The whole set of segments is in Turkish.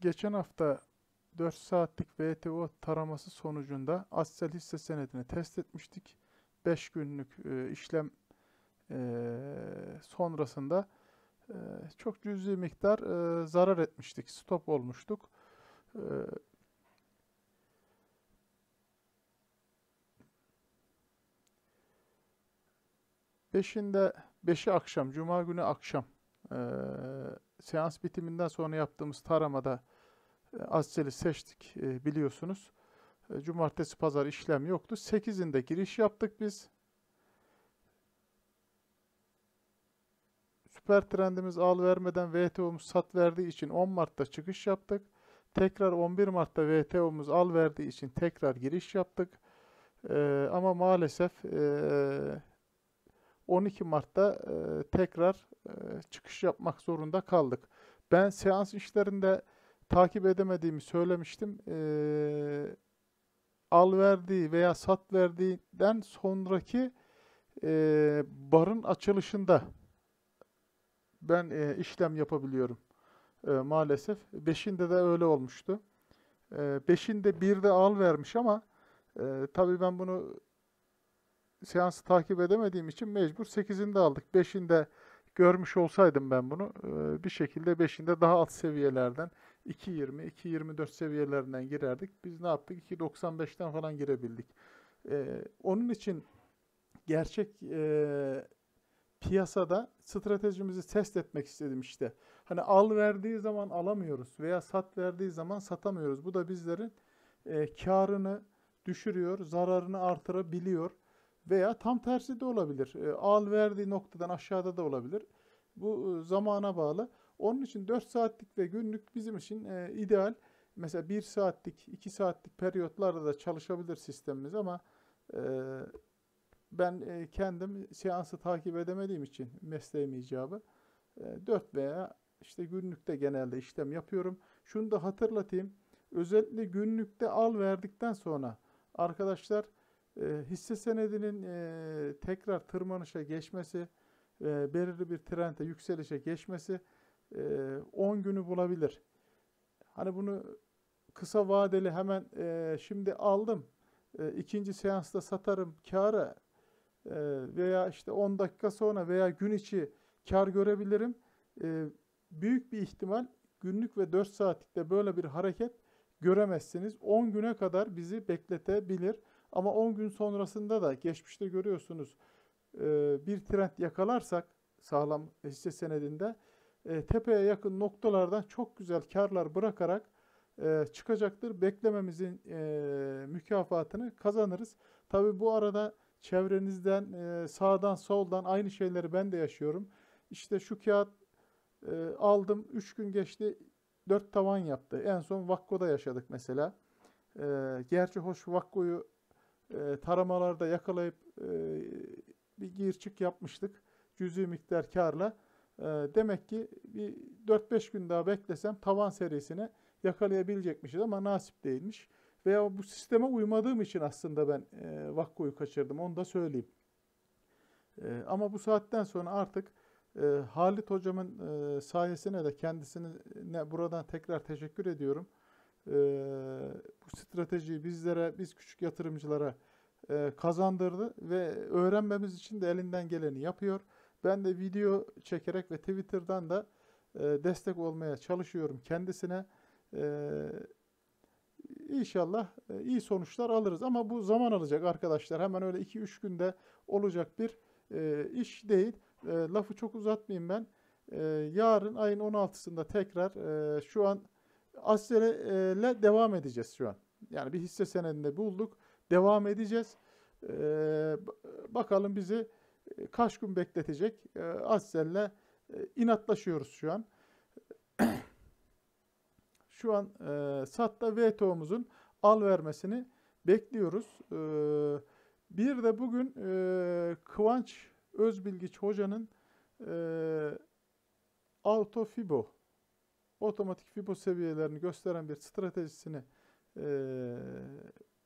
Geçen hafta 4 saatlik VTO taraması sonucunda Assel hisse senedini test etmiştik. 5 günlük e, işlem e, sonrasında e, çok cüzi miktar e, zarar etmiştik. Stop olmuştuk. E, Beşinde, beşi akşam, cuma günü akşam e, seans bitiminden sonra yaptığımız taramada e, Azcel'i seçtik e, biliyorsunuz. E, cumartesi pazar işlem yoktu. 8'inde giriş yaptık biz. Süper trendimiz al vermeden VTO'muz sat verdiği için 10 Mart'ta çıkış yaptık. Tekrar 11 Mart'ta VTO'muz al verdiği için tekrar giriş yaptık. Ee, ama maalesef ee, 12 Mart'ta tekrar çıkış yapmak zorunda kaldık. Ben seans işlerinde takip edemediğimi söylemiştim. al verdiği veya sat verdiğinden sonraki barın açılışında ben işlem yapabiliyorum maalesef. Beşinde de öyle olmuştu. E, beşinde bir de al vermiş ama tabii ben bunu seansı takip edemediğim için mecbur 8'inde aldık. 5'inde görmüş olsaydım ben bunu e, bir şekilde 5'inde daha alt seviyelerden 2.20, 2.24 seviyelerinden girerdik. Biz ne yaptık? 2.95'ten falan girebildik. E, onun için gerçek e, piyasada stratejimizi test etmek istedim işte. Hani al verdiği zaman alamıyoruz veya sat verdiği zaman satamıyoruz. Bu da bizlerin e, karını düşürüyor, zararını artırabiliyor. Veya tam tersi de olabilir. E, al verdiği noktadan aşağıda da olabilir. Bu e, zamana bağlı. Onun için 4 saatlik ve günlük bizim için e, ideal. Mesela 1 saatlik, 2 saatlik periyotlarda da çalışabilir sistemimiz ama e, ben e, kendim seansı takip edemediğim için mesleğim icabı e, 4 veya işte günlükte genelde işlem yapıyorum. Şunu da hatırlatayım. Özellikle günlükte al verdikten sonra arkadaşlar ee, hisse senedinin e, tekrar tırmanışa geçmesi, e, belirli bir trende yükselişe geçmesi 10 e, günü bulabilir. Hani bunu kısa vadeli hemen şimdi aldım, ikinci seansta satarım kâra veya işte 10 dakika sonra veya gün içi kar görebilirim. Büyük bir ihtimal günlük ve 4 saatlikte böyle bir hareket göremezsiniz. 10 güne kadar bizi bekletebilir. Ama 10 gün sonrasında da geçmişte görüyorsunuz e, bir trend yakalarsak sağlam hisse senedinde e, tepeye yakın noktalardan çok güzel karlar bırakarak e, çıkacaktır. Beklememizin mükafatını kazanırız. Tabii bu arada çevrenizden sağdan soldan aynı şeyleri ben de yaşıyorum. İşte şu kağıt aldım 3 gün geçti 4 tavan yaptı. En son Vakko'da yaşadık mesela. Gerçi hoş Vakko'yu e, taramalarda yakalayıp e, bir gir çık yapmıştık. Cüzi miktar karla. E, demek ki bir 4-5 gün daha beklesem tavan serisine yakalayabilecekmişiz ama nasip değilmiş. Veya bu sisteme uymadığım için aslında ben e, Vakko'yu kaçırdım. Onu da söyleyeyim. E, ama bu saatten sonra artık e, Halit hocamın e, sayesine de kendisine buradan tekrar teşekkür ediyorum. Ee, bu stratejiyi bizlere, biz küçük yatırımcılara e, kazandırdı ve öğrenmemiz için de elinden geleni yapıyor. Ben de video çekerek ve Twitter'dan da e, destek olmaya çalışıyorum kendisine. E, inşallah e, iyi sonuçlar alırız ama bu zaman alacak arkadaşlar. Hemen öyle 2-3 günde olacak bir iş değil. lafı çok uzatmayayım ben. yarın ayın 16'sında tekrar şu an Asler'le devam edeceğiz şu an. Yani bir hisse senedinde bulduk. Devam edeceğiz. E, bakalım bizi e, kaç gün bekletecek. Ee, e, Asler'le inatlaşıyoruz şu an. şu an e, SAT'ta VTO'muzun al vermesini bekliyoruz. E, bir de bugün e, Kıvanç Özbilgiç Hoca'nın e, Autofibo otomatik fibo seviyelerini gösteren bir stratejisini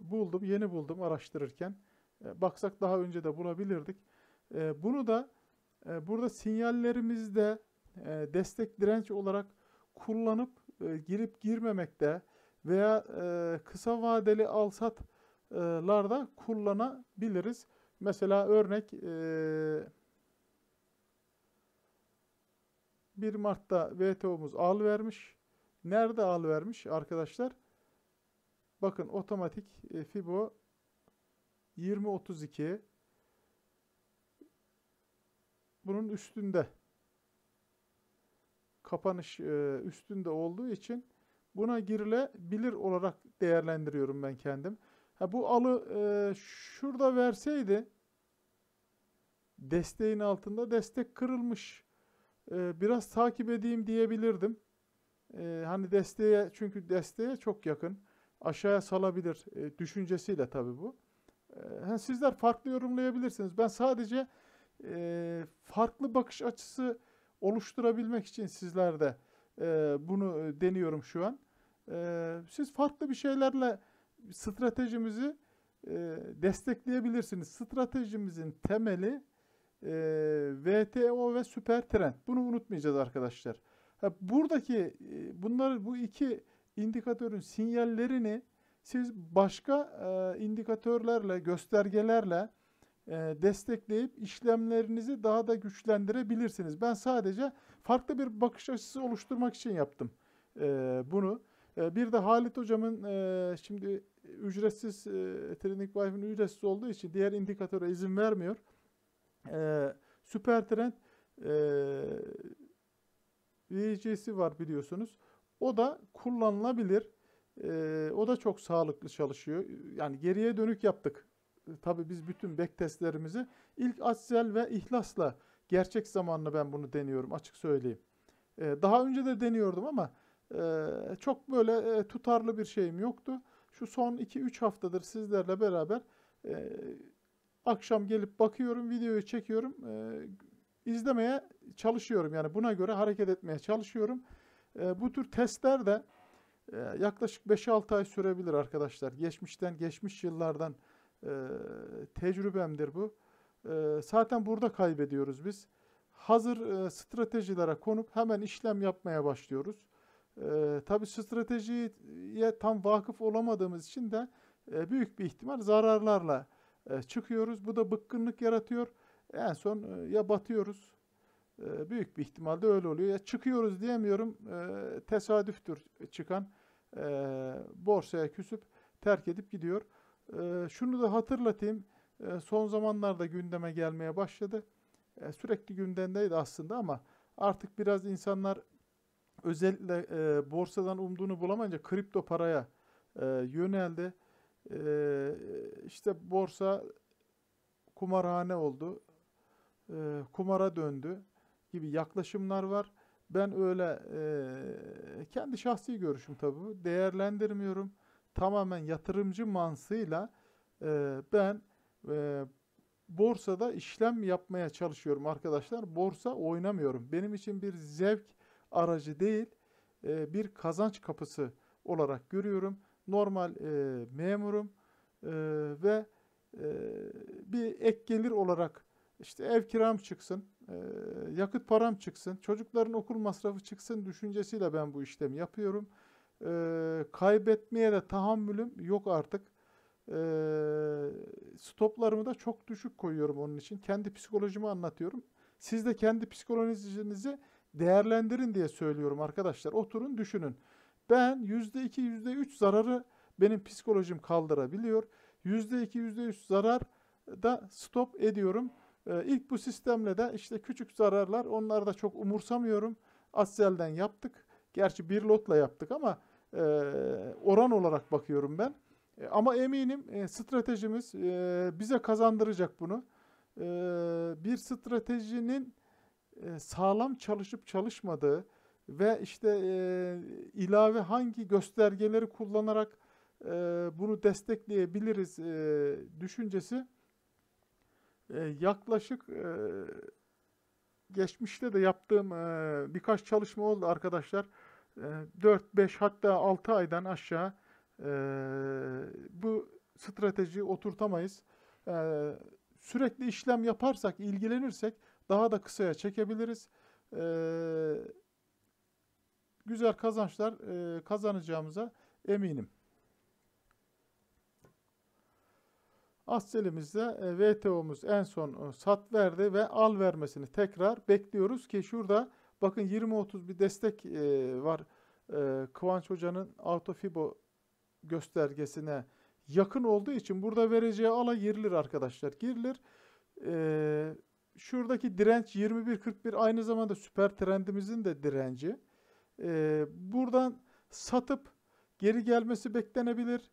buldum, yeni buldum araştırırken. baksak daha önce de bulabilirdik. bunu da burada sinyallerimizde destek direnç olarak kullanıp girip girmemekte veya kısa vadeli alsatlarda kullanabiliriz. Mesela örnek 1 Mart'ta VTO'muz al vermiş. Nerede al vermiş arkadaşlar? Bakın otomatik e, FIBO 2032 bunun üstünde kapanış e, üstünde olduğu için buna girilebilir olarak değerlendiriyorum ben kendim. Ha, bu alı e, şurada verseydi desteğin altında destek kırılmış e, biraz takip edeyim diyebilirdim. E, hani desteğe çünkü desteğe çok yakın. Aşağıya salabilir e, düşüncesiyle tabii bu. E, sizler farklı yorumlayabilirsiniz. Ben sadece e, farklı bakış açısı oluşturabilmek için sizlerde e, bunu e, deniyorum şu an. E, siz farklı bir şeylerle stratejimizi e, destekleyebilirsiniz. Stratejimizin temeli e, ee, VTO ve süper trend. Bunu unutmayacağız arkadaşlar. Ha, buradaki e, bunlar bu iki indikatörün sinyallerini siz başka e, indikatörlerle, göstergelerle e, destekleyip işlemlerinizi daha da güçlendirebilirsiniz. Ben sadece farklı bir bakış açısı oluşturmak için yaptım e, bunu. E, bir de Halit hocamın e, şimdi ücretsiz e, Ethereum wi ücretsiz olduğu için diğer indikatöre izin vermiyor. Ee, Trend e, ee, VC'si var biliyorsunuz. O da kullanılabilir. E, o da çok sağlıklı çalışıyor. Yani geriye dönük yaptık. E, tabii biz bütün back testlerimizi ilk Atsel ve ihlasla gerçek zamanlı ben bunu deniyorum açık söyleyeyim. E, daha önce de deniyordum ama e, çok böyle e, tutarlı bir şeyim yoktu. Şu son 2-3 haftadır sizlerle beraber e, Akşam gelip bakıyorum, videoyu çekiyorum. E, izlemeye çalışıyorum. Yani buna göre hareket etmeye çalışıyorum. E, bu tür testler de e, yaklaşık 5-6 ay sürebilir arkadaşlar. Geçmişten, geçmiş yıllardan e, tecrübemdir bu. E, zaten burada kaybediyoruz biz. Hazır e, stratejilere konup hemen işlem yapmaya başlıyoruz. E, tabii stratejiye tam vakıf olamadığımız için de e, büyük bir ihtimal zararlarla e, çıkıyoruz. Bu da bıkkınlık yaratıyor. En son e, ya batıyoruz. E, büyük bir ihtimalle öyle oluyor. Ya çıkıyoruz diyemiyorum. Tesadüftür çıkan. Borsaya küsüp terk edip gidiyor. Şunu da hatırlatayım. Son zamanlarda gündeme gelmeye başladı. Sürekli gündemdeydi aslında ama artık biraz insanlar özellikle borsadan umduğunu bulamayınca kripto paraya yöneldi ee, işte borsa kumarhane oldu, ee, kumara döndü gibi yaklaşımlar var. Ben öyle e, kendi şahsi görüşüm tabii değerlendirmiyorum. Tamamen yatırımcı mansıyla e, ben e, borsada işlem yapmaya çalışıyorum arkadaşlar. Borsa oynamıyorum. Benim için bir zevk aracı değil, bir kazanç kapısı olarak görüyorum normal e, memurum e, ve e, bir ek gelir olarak işte ev kiram çıksın, e, yakıt param çıksın, çocukların okul masrafı çıksın düşüncesiyle ben bu işlemi yapıyorum. E, kaybetmeye de tahammülüm yok artık. E, stoplarımı da çok düşük koyuyorum onun için. Kendi psikolojimi anlatıyorum. Siz de kendi psikolojinizi değerlendirin diye söylüyorum arkadaşlar. Oturun düşünün. Ben yüzde iki yüzde üç zararı benim psikolojim kaldırabiliyor. yüzde iki yüzde üç zarar da stop ediyorum. Ee, ilk bu sistemle de işte küçük zararlar onları da çok umursamıyorum. Assel'den yaptık. Gerçi bir lotla yaptık ama e, oran olarak bakıyorum ben. E, ama eminim e, stratejimiz e, bize kazandıracak bunu. E, bir stratejinin e, sağlam çalışıp çalışmadığı, ve işte e, ilave hangi göstergeleri kullanarak e, bunu destekleyebiliriz e, düşüncesi e, yaklaşık e, geçmişte de yaptığım e, birkaç çalışma oldu arkadaşlar. E, 4-5 hatta 6 aydan aşağı e, bu strateji oturtamayız. E, sürekli işlem yaparsak, ilgilenirsek daha da kısaya çekebiliriz. Eee güzel kazançlar e, kazanacağımıza eminim. Asselimizde e, VTO'muz en son e, sat verdi ve al vermesini tekrar bekliyoruz ki şurada bakın 20-30 bir destek e, var. E, Kıvanç Hoca'nın Autofibo göstergesine yakın olduğu için burada vereceği ala girilir arkadaşlar. Girilir. E, şuradaki direnç 21-41 aynı zamanda süper trendimizin de direnci. E, buradan satıp geri gelmesi beklenebilir.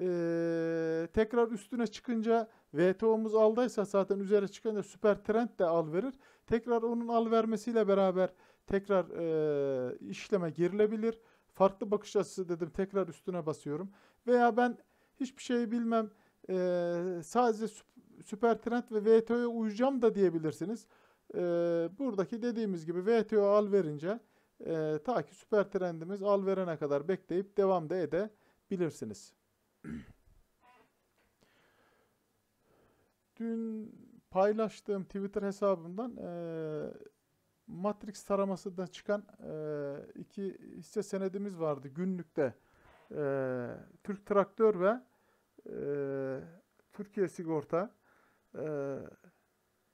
E, tekrar üstüne çıkınca VTO'muz aldıysa zaten üzerine çıkınca süper trend de al verir. Tekrar onun al vermesiyle beraber tekrar e, işleme girilebilir. Farklı bakış açısı dedim tekrar üstüne basıyorum. Veya ben hiçbir şey bilmem e, sadece süper trend ve VTO'ya uyacağım da diyebilirsiniz. E, buradaki dediğimiz gibi VTO al verince e, ta ki süper trendimiz al verene kadar bekleyip devam da edebilirsiniz. Dün paylaştığım Twitter hesabımdan e, Matrix taramasında çıkan e, iki hisse senedimiz vardı günlükte. E, Türk Traktör ve e, Türkiye Sigorta. E,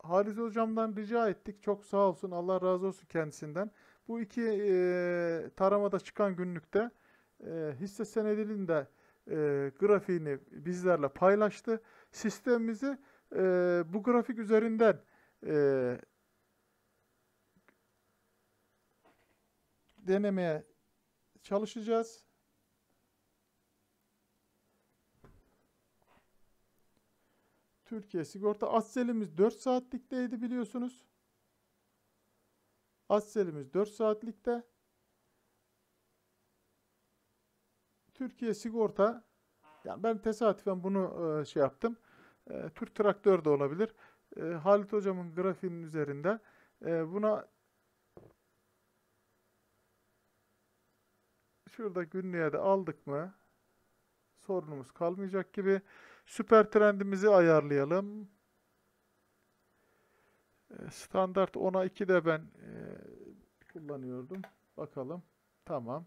Halis Hocam'dan rica ettik. Çok sağ olsun. Allah razı olsun kendisinden. Bu iki e, taramada çıkan günlükte e, hisse senedinin de e, grafiğini bizlerle paylaştı. Sistemimizi e, bu grafik üzerinden e, denemeye çalışacağız. Türkiye sigorta. Akselimiz 4 saatlikteydi biliyorsunuz. Asselimiz 4 saatlikte. Türkiye Sigorta yani ben tesadüfen bunu e, şey yaptım. E, Türk Traktör de olabilir. E, Halit Hocam'ın grafiğinin üzerinde e, buna şurada günlüğe de aldık mı sorunumuz kalmayacak gibi. Süper trendimizi ayarlayalım. Ee, standart 10'a 2 de ben e, kullanıyordum. Bakalım. Tamam.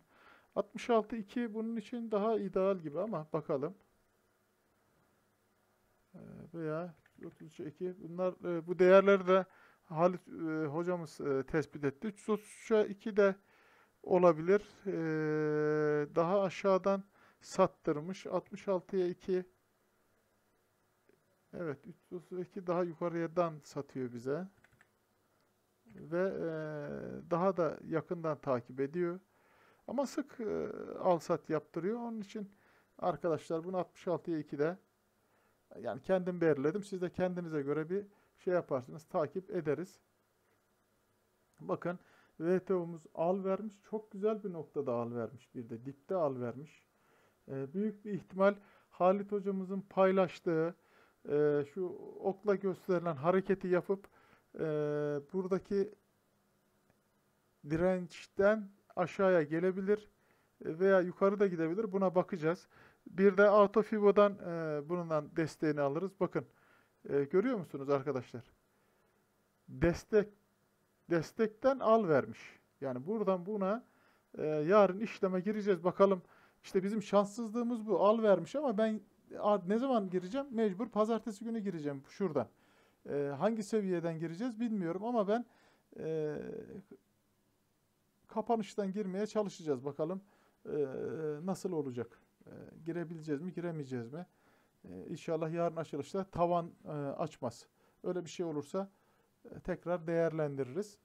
66 2 bunun için daha ideal gibi ama bakalım. Ee, veya 33 bunlar e, bu değerleri de Halit e, hocamız tespit etti. 332 de olabilir. Ee, daha aşağıdan sattırmış. 66'ya 2 Evet 332 daha yukarıdan satıyor bize ve e, daha da yakından takip ediyor. Ama sık e, alsat yaptırıyor. Onun için arkadaşlar bunu 66'ya 2'de yani kendim belirledim. Siz de kendinize göre bir şey yaparsınız. Takip ederiz. Bakın VTO'muz al vermiş. Çok güzel bir noktada al vermiş. Bir de dipte al vermiş. E, büyük bir ihtimal Halit hocamızın paylaştığı e, şu okla gösterilen hareketi yapıp e, buradaki dirençten aşağıya gelebilir veya yukarı da gidebilir. Buna bakacağız. Bir de Autofibo'dan e, bunundan desteğini alırız. Bakın e, görüyor musunuz arkadaşlar? Destek destekten al vermiş. Yani buradan buna e, yarın işleme gireceğiz. Bakalım işte bizim şanssızlığımız bu. Al vermiş ama ben ne zaman gireceğim? Mecbur pazartesi günü gireceğim şuradan. E, hangi seviyeden gireceğiz bilmiyorum ama ben e, kapanıştan girmeye çalışacağız. Bakalım e, nasıl olacak? E, girebileceğiz mi, giremeyeceğiz mi? E, inşallah yarın açılışta tavan e, açmaz. Öyle bir şey olursa e, tekrar değerlendiririz.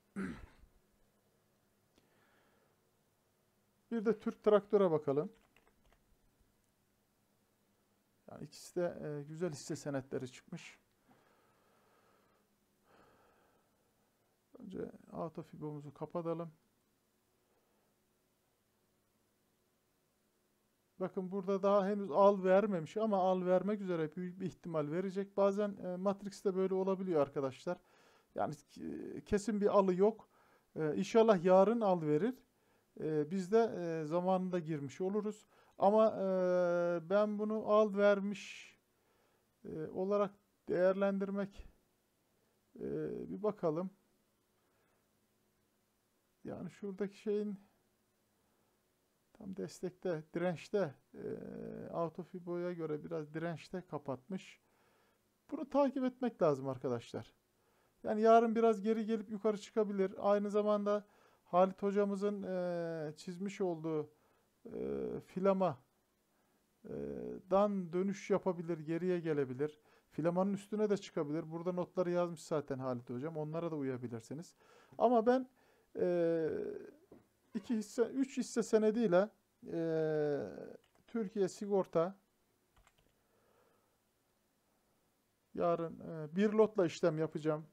bir de Türk traktöre bakalım. Yani ikisi de e, güzel hisse senetleri çıkmış. Önce auto fibomuzu kapatalım. Bakın burada daha henüz al vermemiş ama al vermek üzere büyük bir ihtimal verecek. Bazen e, Matrix'te böyle olabiliyor arkadaşlar. Yani e, kesin bir alı yok. E, inşallah yarın al verir. E, biz de e, zamanında girmiş oluruz. Ama e, ben bunu al vermiş e, olarak değerlendirmek e, bir bakalım yani şuradaki şeyin tam destekte, dirençte e, autofiboya göre biraz dirençte kapatmış. Bunu takip etmek lazım arkadaşlar. Yani yarın biraz geri gelip yukarı çıkabilir. Aynı zamanda Halit hocamızın e, çizmiş olduğu e, filama e, dan dönüş yapabilir, geriye gelebilir. Filamanın üstüne de çıkabilir. Burada notları yazmış zaten Halit hocam. Onlara da uyabilirsiniz. Ama ben 2 ee, hisse 3 hisse senediyle e, Türkiye Sigorta yarın e, bir lotla işlem yapacağım.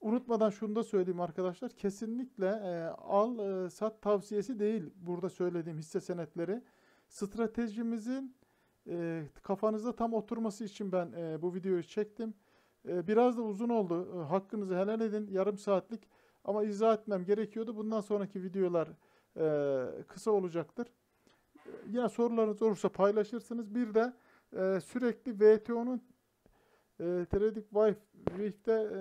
Unutmadan şunu da söyleyeyim arkadaşlar. Kesinlikle e, al e, sat tavsiyesi değil burada söylediğim hisse senetleri. Stratejimizin e, kafanızda tam oturması için ben e, bu videoyu çektim. E, biraz da uzun oldu. E, hakkınızı helal edin. Yarım saatlik ama izah etmem gerekiyordu. Bundan sonraki videolar e, kısa olacaktır. E, yine sorularınız olursa paylaşırsınız. Bir de e, sürekli VTO'nun e, Tredic Wave'de e,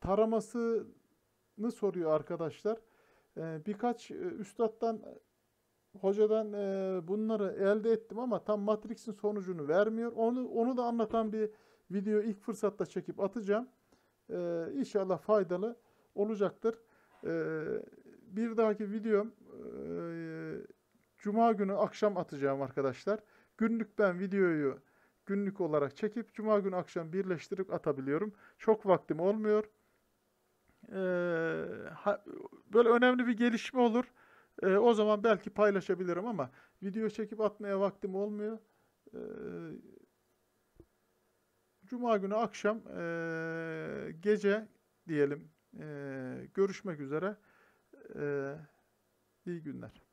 taramasını soruyor arkadaşlar. E, birkaç e, üstattan hocadan e, bunları elde ettim ama tam Matrix'in sonucunu vermiyor. Onu onu da anlatan bir video ilk fırsatta çekip atacağım e, inşallah faydalı olacaktır. E, bir dahaki videom e, Cuma günü akşam atacağım arkadaşlar. Günlük ben videoyu günlük olarak çekip Cuma günü akşam birleştirip atabiliyorum. Çok vaktim olmuyor. E, ha, böyle önemli bir gelişme olur. E, o zaman belki paylaşabilirim ama video çekip atmaya vaktim olmuyor. E, Cuma günü akşam e, gece diyelim e, görüşmek üzere. E, iyi günler.